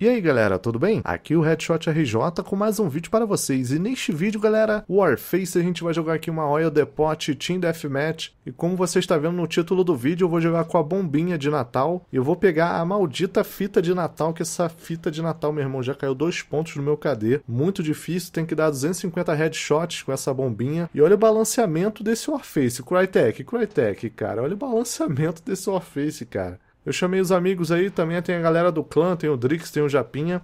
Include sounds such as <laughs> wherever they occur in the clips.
E aí galera, tudo bem? Aqui o Headshot RJ com mais um vídeo para vocês e neste vídeo galera, Warface a gente vai jogar aqui uma Oil Depot Team Deathmatch e como você está vendo no título do vídeo eu vou jogar com a bombinha de Natal e eu vou pegar a maldita fita de Natal que essa fita de Natal meu irmão já caiu dois pontos no meu KD, muito difícil, tem que dar 250 headshots com essa bombinha e olha o balanceamento desse Warface, Crytek, Crytek cara, olha o balanceamento desse Warface cara, eu chamei os amigos aí, também tem a galera do clã, tem o Drix, tem o Japinha.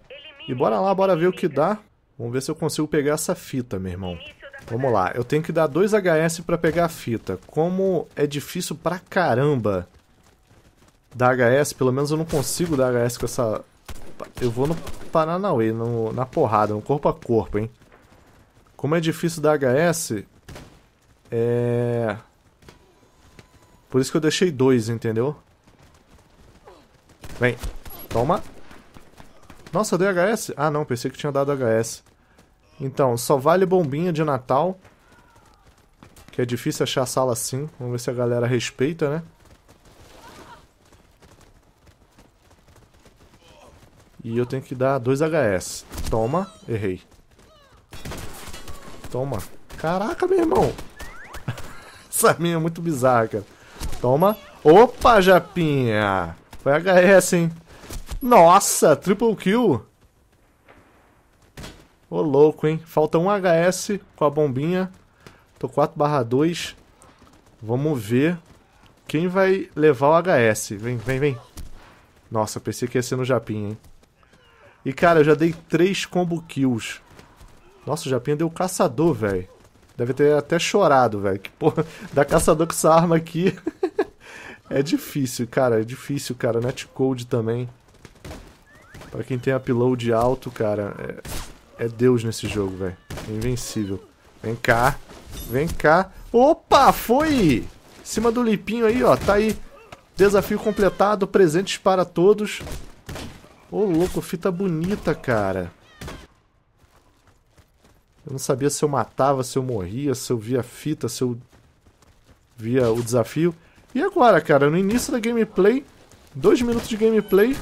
E bora lá, bora ver o que dá. Vamos ver se eu consigo pegar essa fita, meu irmão. Vamos lá, eu tenho que dar 2 HS para pegar a fita. Como é difícil pra caramba dar HS, pelo menos eu não consigo dar HS com essa... Eu vou no Paranauê, no, na porrada, no corpo a corpo, hein. Como é difícil dar HS, é... Por isso que eu deixei dois, entendeu? Vem. Toma. Nossa, eu dei HS? Ah, não. Pensei que tinha dado HS. Então, só vale bombinha de Natal. Que é difícil achar a sala assim. Vamos ver se a galera respeita, né? E eu tenho que dar 2 HS. Toma. Errei. Toma. Caraca, meu irmão. <laughs> Essa minha é muito bizarra, cara. Toma. Opa, Japinha. Foi HS, hein? Nossa, triple kill. Ô, louco, hein? Falta um HS com a bombinha. Tô 4 barra 2. Vamos ver quem vai levar o HS. Vem, vem, vem. Nossa, pensei que ia ser no Japinha, hein? E, cara, eu já dei 3 combo kills. Nossa, o Japinha deu caçador, velho. Deve ter até chorado, velho. Que porra, <laughs> dá caçador com essa arma aqui. <laughs> É difícil, cara. É difícil, cara. Netcode também. Pra quem tem upload alto, cara, é, é Deus nesse jogo, velho. É invencível. Vem cá. Vem cá. Opa, foi! Em cima do lipinho aí, ó. Tá aí. Desafio completado. Presentes para todos. Ô, louco. Fita bonita, cara. Eu não sabia se eu matava, se eu morria, se eu via fita, se eu via o desafio. E agora, cara, no início da gameplay, dois minutos de gameplay,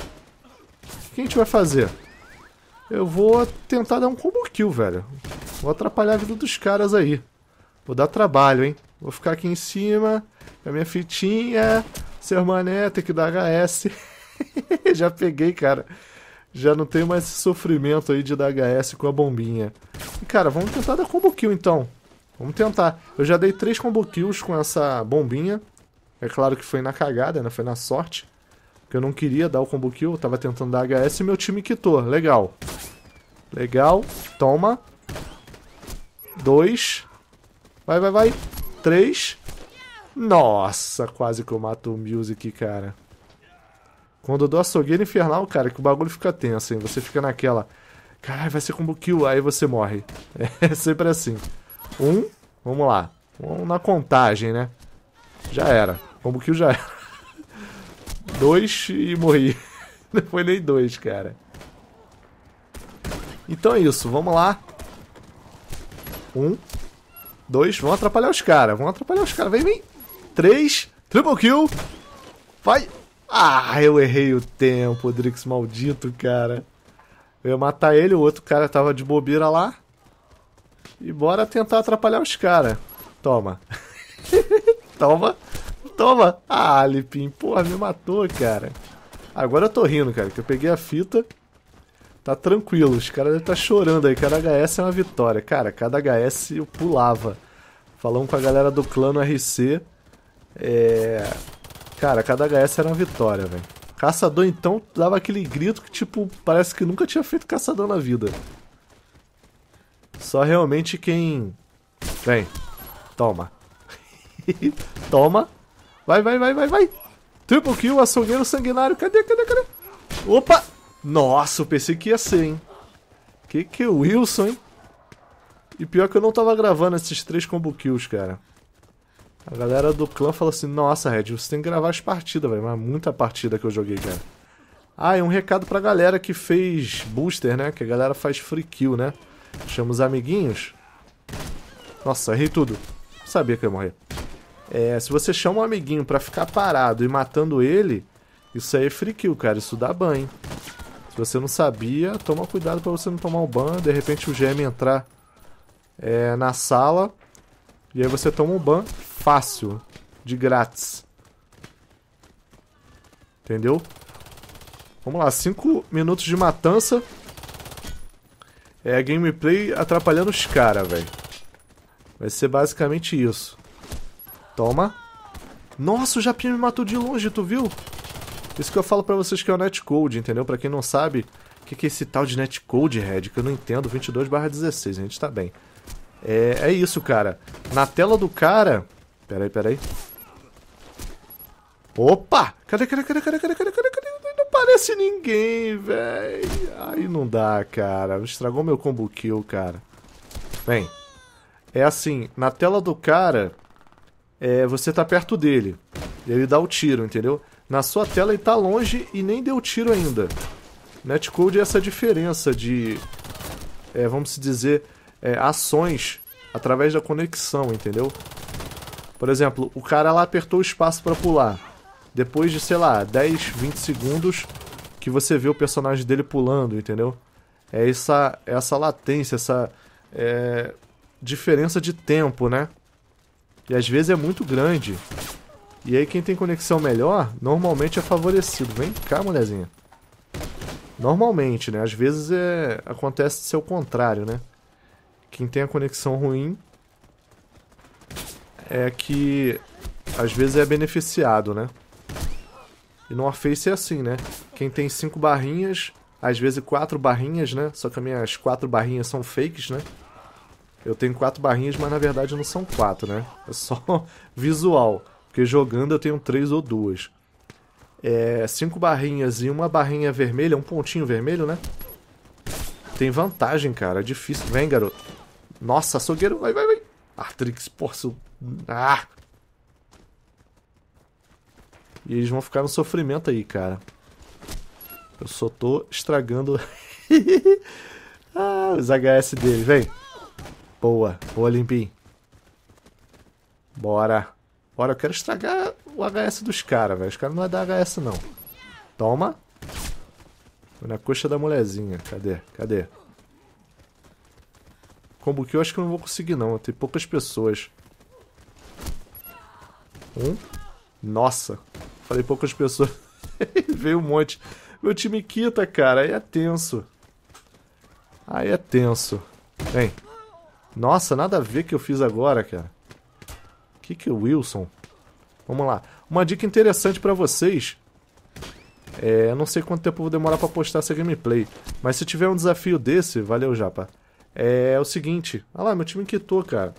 o que a gente vai fazer? Eu vou tentar dar um combo kill, velho. Vou atrapalhar a vida dos caras aí. Vou dar trabalho, hein? Vou ficar aqui em cima, com a minha fitinha, seu mané, tem que dar HS. <laughs> Já peguei, cara. Já não tenho mais esse sofrimento aí de dar HS com a bombinha. E, cara, vamos tentar dar combo kill, então. Vamos tentar. Eu já dei três combo kills com essa bombinha. É claro que foi na cagada, né? Foi na sorte. Porque eu não queria dar o combo kill, eu tava tentando dar HS e meu time quitou. Legal. Legal. Toma. Dois. Vai, vai, vai. Três. Nossa, quase que eu mato o Music, cara. Quando eu dou açougueira infernal, cara, que o bagulho fica tenso, hein? Você fica naquela... Caralho, vai ser combo kill, aí você morre. <laughs> É sempre assim. Um, vamos lá. Vamos na contagem, né? Já era. Como que eu já era. <laughs> Dois e morri. <laughs> Não foi nem dois, cara. Então é isso, vamos lá. Um. Dois, vão atrapalhar os caras. Vão atrapalhar os caras. Vem, vem. Três. Triple kill. Vai. Ah, eu errei o tempo, Drix maldito, cara. Eu ia matar ele, o outro cara tava de bobeira lá. E bora tentar atrapalhar os caras. Toma. <laughs> Toma. Toma! Ah, Lipim, porra, me matou, cara. Agora eu tô rindo, cara, que eu peguei a fita. Tá tranquilo, os caras devem estar tá chorando aí. Cada HS é uma vitória. Cara, cada HS eu pulava. Falando com a galera do clã no RC. É... Cara, cada HS era uma vitória, velho. Caçador, então, dava aquele grito que, tipo, parece que nunca tinha feito caçador na vida. Só realmente quem... Vem. Toma. <laughs> Toma. Vai, vai, vai, vai, vai. Triple kill, açougueiro sanguinário. Cadê, cadê, cadê? Opa! Nossa, eu pensei que ia ser, hein? Que que é o Wilson, hein? E pior que eu não tava gravando esses três combo kills, cara. A galera do clã fala assim, nossa, Red, você tem que gravar as partidas, velho. Mas muita partida que eu joguei, cara. Ah, e um recado pra galera que fez booster, né? Que a galera faz free kill, né? Chama os amiguinhos. Nossa, errei tudo. Sabia que ia morrer. É, se você chama um amiguinho pra ficar parado e matando ele, isso aí é free kill, cara. Isso dá ban, hein? Se você não sabia, toma cuidado pra você não tomar o um ban. De repente o GM entrar é, na sala e aí você toma um ban fácil, de grátis. Entendeu? Vamos lá, 5 minutos de matança. É gameplay atrapalhando os caras, velho. Vai ser basicamente isso. Toma. Nossa, o Japinha me matou de longe, tu viu? Isso que eu falo pra vocês que é o netcode, entendeu? Pra quem não sabe, o que, que, é esse tal de netcode, Red? Que eu não entendo. 22 barra 16, a gente tá bem. É, é isso, cara. Na tela do cara... Pera aí, pera aí. Opa! Cadê, cadê, cadê, cadê, cadê, cadê, cadê, cadê? Não parece ninguém, velho. Aí não dá, cara. Estragou meu combo kill, cara. Vem. É assim, na tela do cara é, você tá perto dele. Ele dá o tiro, entendeu? Na sua tela ele tá longe e nem deu tiro ainda. Netcode é essa diferença de, é, vamos dizer, é, ações através da conexão, entendeu? Por exemplo, o cara lá apertou o espaço para pular. Depois de, sei lá, 10, 20 segundos que você vê o personagem dele pulando, entendeu? É essa, essa latência, essa é, diferença de tempo, né? E às vezes é muito grande. E aí quem tem conexão melhor, normalmente é favorecido. Vem cá, mulherzinha. Normalmente, né? Às vezes é... acontece ser o contrário, né? Quem tem a conexão ruim é que às vezes é beneficiado, né? E no Warface é assim, né? Quem tem cinco barrinhas, às vezes quatro barrinhas, né? Só que as minhas quatro barrinhas são fakes, né? Eu tenho quatro barrinhas, mas na verdade não são quatro, né? É só <laughs> visual. Porque jogando eu tenho três ou duas. É, cinco barrinhas e uma barrinha vermelha, um pontinho vermelho, né? Tem vantagem, cara. É difícil. Vem, garoto. Nossa, açougueiro. Vai, vai, vai. Artrix, porra. Ah! E eles vão ficar no sofrimento aí, cara. Eu só tô estragando <laughs> ah, os HS dele, Vem. Boa. Boa, limpinho. Bora. Bora, eu quero estragar o HS dos caras, velho. Os caras não vão é dar HS, não. Toma. Foi na coxa da mulherzinha. Cadê? Cadê? Combo que eu acho que eu não vou conseguir, não. Tem poucas pessoas. Um. Nossa. Falei poucas pessoas. <laughs> Veio um monte. Meu time quita, cara. Aí é tenso. Aí é tenso. Vem. Nossa, nada a ver que eu fiz agora, cara. O Que que é o Wilson? Vamos lá. Uma dica interessante pra vocês. É, não sei quanto tempo vou demorar pra postar essa gameplay. Mas se tiver um desafio desse, valeu, Japa. É, é o seguinte. Olha, lá, meu time quitou, cara.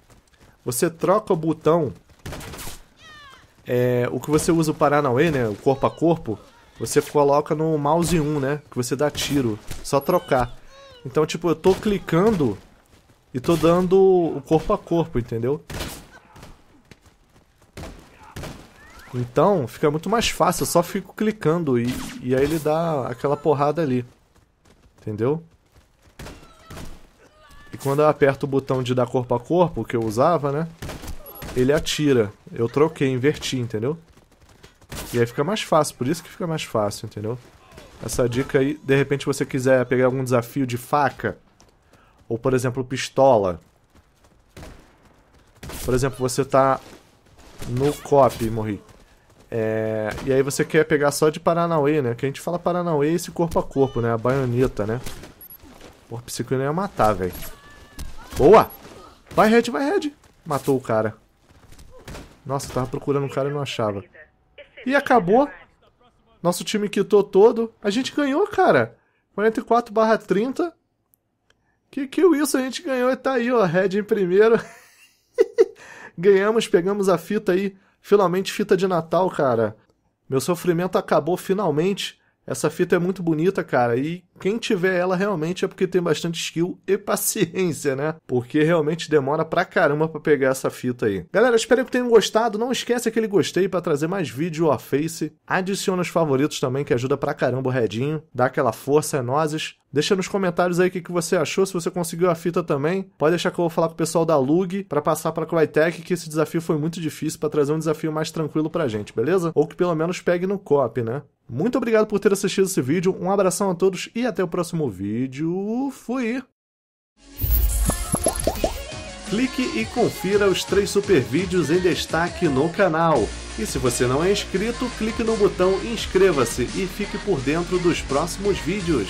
Você troca o botão... É, o que você usa o Paranauê, né? O corpo a corpo. Você coloca no mouse 1, né? Que você dá tiro. Só trocar. Então, tipo, eu tô clicando e tô dando o corpo a corpo, entendeu? Então, fica muito mais fácil, eu só fico clicando e, e aí ele dá aquela porrada ali. Entendeu? E quando eu aperto o botão de dar corpo a corpo, que eu usava, né? Ele atira. Eu troquei, inverti, entendeu? E aí fica mais fácil, por isso que fica mais fácil, entendeu? Essa dica aí, de repente você quiser pegar algum desafio de faca, ou, por exemplo, pistola. Por exemplo, você tá no cop, morri. É... E aí você quer pegar só de Paranauê, né? Que a gente fala Paranauê esse corpo a corpo, né? A baioneta, né? Porra, psico ia matar, velho. Boa! Vai, Red, vai, Red! Matou o cara. Nossa, tava procurando um cara e não achava. E acabou. Nosso time quitou todo. A gente ganhou, cara. 44 barra 30. Que, que o Wilson a gente ganhou e tá aí, ó. Red em primeiro. <laughs> Ganhamos, pegamos a fita aí. Finalmente, fita de Natal, cara. Meu sofrimento acabou finalmente. Essa fita é muito bonita, cara. E quem tiver ela realmente é porque tem bastante skill e paciência, né? Porque realmente demora pra caramba pra pegar essa fita aí. Galera, espero que tenham gostado. Não esquece aquele gostei para trazer mais vídeo a face. Adiciona os favoritos também, que ajuda pra caramba o Redinho. Dá aquela força, é nozes. Deixa nos comentários aí o que, que você achou, se você conseguiu a fita também. Pode deixar que eu vou falar com o pessoal da Lug para passar para a Crytek, que esse desafio foi muito difícil para trazer um desafio mais tranquilo pra gente, beleza? Ou que pelo menos pegue no cop, né? Muito obrigado por ter assistido esse vídeo. Um abração a todos e até o próximo vídeo. Fui! Clique e confira os três super vídeos em destaque no canal. E se você não é inscrito, clique no botão inscreva-se e fique por dentro dos próximos vídeos.